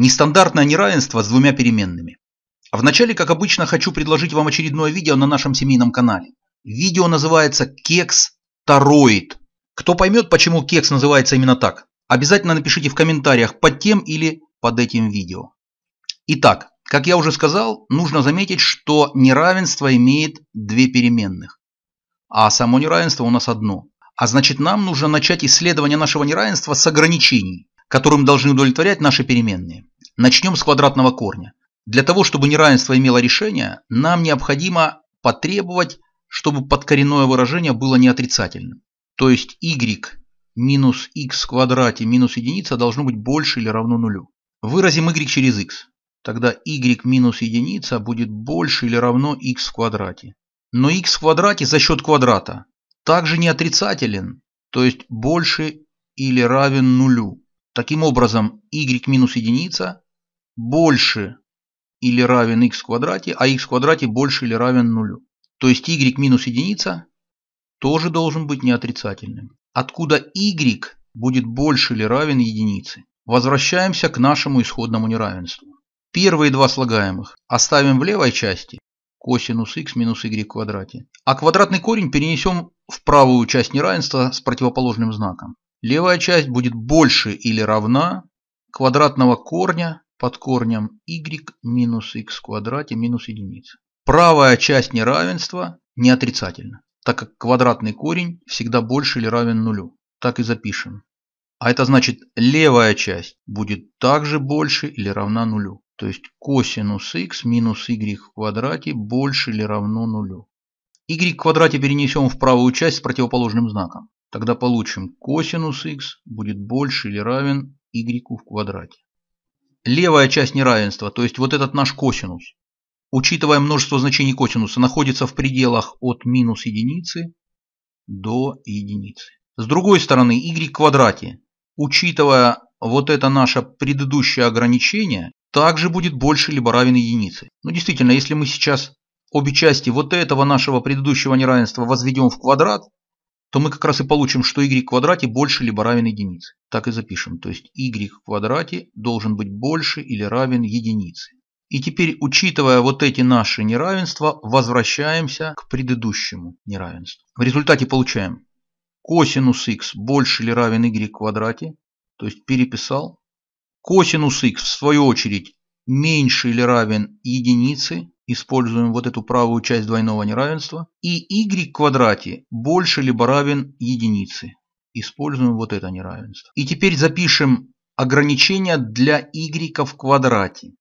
Нестандартное неравенство с двумя переменными. А вначале, как обычно, хочу предложить вам очередное видео на нашем семейном канале. Видео называется «Кекс Тароид». Кто поймет, почему кекс называется именно так, обязательно напишите в комментариях под тем или под этим видео. Итак, как я уже сказал, нужно заметить, что неравенство имеет две переменных. А само неравенство у нас одно. А значит нам нужно начать исследование нашего неравенства с ограничений которым должны удовлетворять наши переменные. Начнем с квадратного корня. Для того, чтобы неравенство имело решение, нам необходимо потребовать, чтобы подкоренное выражение было не отрицательным. То есть y минус x в квадрате минус единица должно быть больше или равно нулю. Выразим y через x. Тогда y минус единица будет больше или равно x в квадрате. Но x в квадрате за счет квадрата также не отрицателен, то есть больше или равен нулю. Таким образом, y минус единица больше или равен x в квадрате, а x в квадрате больше или равен нулю. То есть y минус единица тоже должен быть неотрицательным. Откуда y будет больше или равен единице? Возвращаемся к нашему исходному неравенству. Первые два слагаемых оставим в левой части, косинус x минус y в квадрате, а квадратный корень перенесем в правую часть неравенства с противоположным знаком. Левая часть будет больше или равна квадратного корня под корнем y минус x в квадрате минус единица. Правая часть неравенства не отрицательна, так как квадратный корень всегда больше или равен нулю. Так и запишем. А это значит левая часть будет также больше или равна нулю. То есть косинус x минус y в квадрате больше или равно нулю. y в квадрате перенесем в правую часть с противоположным знаком. Тогда получим косинус x будет больше или равен y в квадрате. Левая часть неравенства, то есть вот этот наш косинус, учитывая множество значений косинуса, находится в пределах от минус единицы до единицы. С другой стороны, y в квадрате, учитывая вот это наше предыдущее ограничение, также будет больше либо равен единице. Но действительно, если мы сейчас обе части вот этого нашего предыдущего неравенства возведем в квадрат, то мы как раз и получим, что y в квадрате больше либо равен единице. Так и запишем. То есть y в квадрате должен быть больше или равен единице. И теперь, учитывая вот эти наши неравенства, возвращаемся к предыдущему неравенству. В результате получаем косинус x больше или равен y в квадрате, то есть переписал. Косинус x в свою очередь меньше или равен единице, используем вот эту правую часть двойного неравенства, и y в квадрате больше либо равен единице. Используем вот это неравенство. И теперь запишем ограничение для y в квадрате.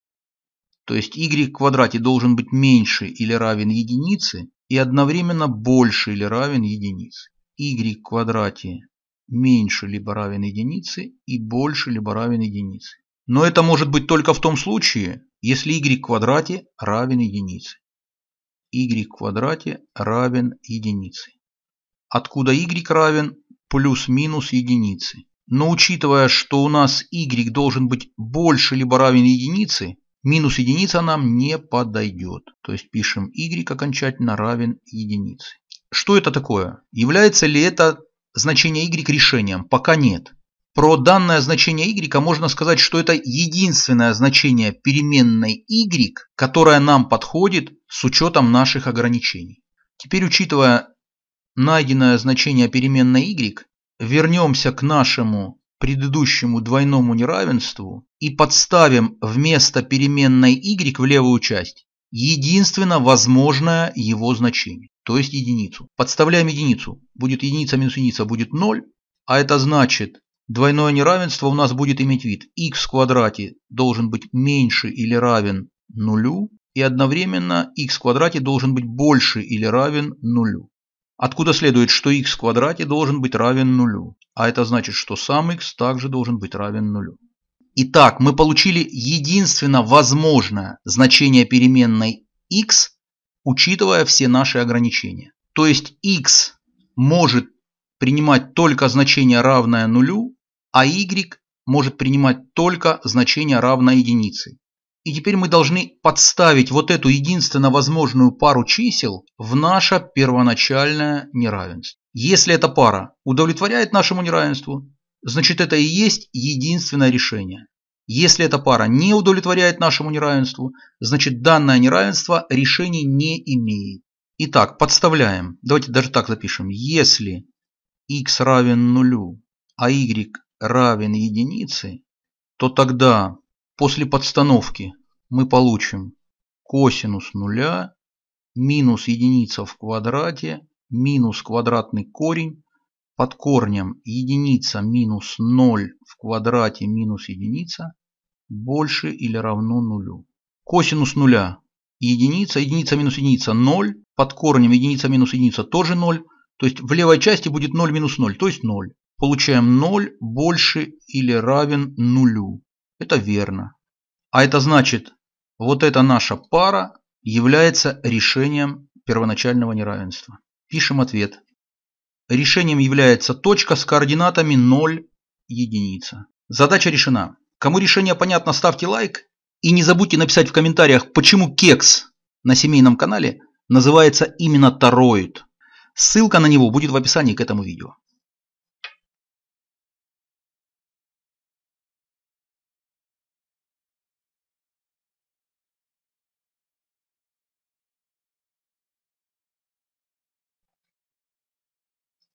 То есть y в квадрате должен быть меньше или равен единице и одновременно больше или равен единице. y в квадрате меньше либо равен единице и больше либо равен единице. Но это может быть только в том случае, если y в квадрате равен единице. y в квадрате равен единице. Откуда y равен плюс-минус единицы. Но учитывая, что у нас y должен быть больше либо равен единице, минус единица нам не подойдет. То есть пишем y окончательно равен единице. Что это такое? Является ли это значение y решением? Пока нет. Про данное значение y можно сказать, что это единственное значение переменной y, которое нам подходит с учетом наших ограничений. Теперь, учитывая найденное значение переменной y, вернемся к нашему предыдущему двойному неравенству и подставим вместо переменной y в левую часть единственно возможное его значение, то есть единицу. Подставляем единицу. Будет единица минус единица, будет 0. А это значит Двойное неравенство у нас будет иметь вид x в квадрате должен быть меньше или равен нулю, и одновременно x в квадрате должен быть больше или равен нулю. Откуда следует, что x в квадрате должен быть равен нулю, а это значит, что сам x также должен быть равен нулю. Итак, мы получили единственно возможное значение переменной x, учитывая все наши ограничения. То есть x может принимать только значение равное нулю а y может принимать только значение равное единице. И теперь мы должны подставить вот эту единственно возможную пару чисел в наше первоначальное неравенство. Если эта пара удовлетворяет нашему неравенству, значит это и есть единственное решение. Если эта пара не удовлетворяет нашему неравенству, значит данное неравенство решения не имеет. Итак, подставляем. Давайте даже так запишем. Если x равен нулю, а y равен единице, то тогда, после подстановки, мы получим косинус нуля минус единица в квадрате минус квадратный корень под корнем единица минус 0 в квадрате минус единица больше или равно нулю. Косинус нуля единица, единица минус единица 0, под корнем единица минус единица тоже 0, то есть в левой части будет 0 минус 0, то есть 0 получаем 0 больше или равен нулю. Это верно. А это значит, вот эта наша пара является решением первоначального неравенства. Пишем ответ. Решением является точка с координатами 0, единица. Задача решена. Кому решение понятно, ставьте лайк. И не забудьте написать в комментариях, почему кекс на семейном канале называется именно Тароид. Ссылка на него будет в описании к этому видео.